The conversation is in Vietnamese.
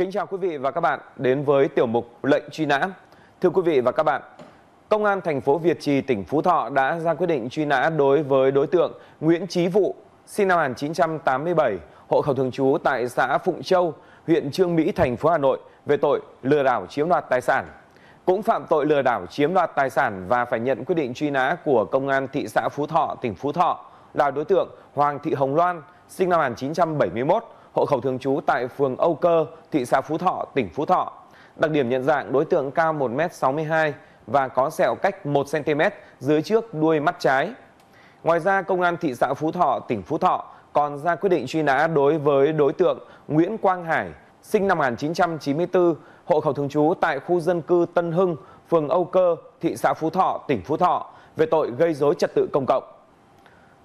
Kính chào quý vị và các bạn đến với tiểu mục lệnh truy nã. Thưa quý vị và các bạn, Công an thành phố Việt Trì tỉnh Phú Thọ đã ra quyết định truy nã đối với đối tượng Nguyễn Chí Vụ, sinh năm 1987, hộ khẩu thường trú tại xã Phụng Châu, huyện Trương Mỹ, thành phố Hà Nội về tội lừa đảo chiếm đoạt tài sản. Cũng phạm tội lừa đảo chiếm đoạt tài sản và phải nhận quyết định truy nã của Công an thị xã Phú Thọ, tỉnh Phú Thọ là đối tượng Hoàng Thị Hồng Loan, sinh năm 1971 hộ khẩu thường trú tại phường âu cơ thị xã phú thọ tỉnh phú thọ đặc điểm nhận dạng đối tượng cao 1 m 62 và có sẹo cách 1 cm dưới trước đuôi mắt trái ngoài ra công an thị xã phú thọ tỉnh phú thọ còn ra quyết định truy nã đối với đối tượng nguyễn quang hải sinh năm 1994, hộ khẩu thường trú tại khu dân cư tân hưng phường âu cơ thị xã phú thọ tỉnh phú thọ về tội gây dối trật tự công cộng